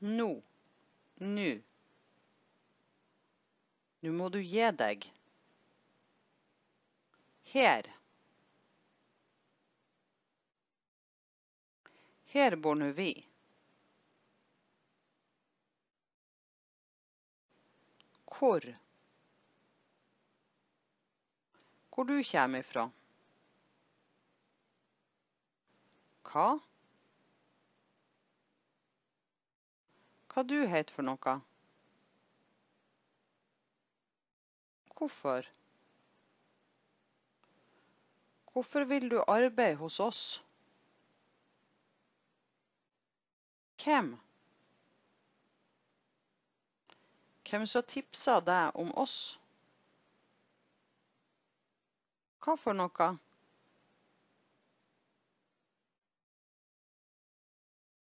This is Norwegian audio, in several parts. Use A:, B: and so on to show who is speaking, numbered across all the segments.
A: nå, nå. Nå må
B: du gi deg. Her. Her bor nå vi. Hvor? Hvor du kommer ifra? Hva? hva du het for noe. Hvorfor? Hvorfor vil du arbeide hos oss? Hvem? Hvem som tipsa deg om oss?
A: Hva for noe?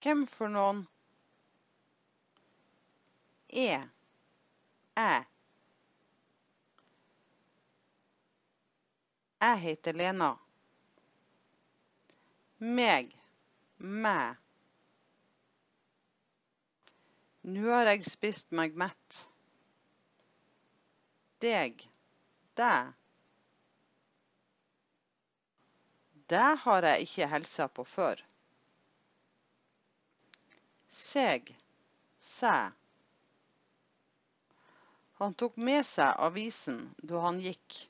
A: Hvem for noen?
B: E, æ. Jeg heter Lena. Meg, mæ. Nå har jeg spist meg mett. Deg, deg. Det har jeg ikke helsa på før. Seg, sæ. Han tok med seg
A: avisen da han gikk.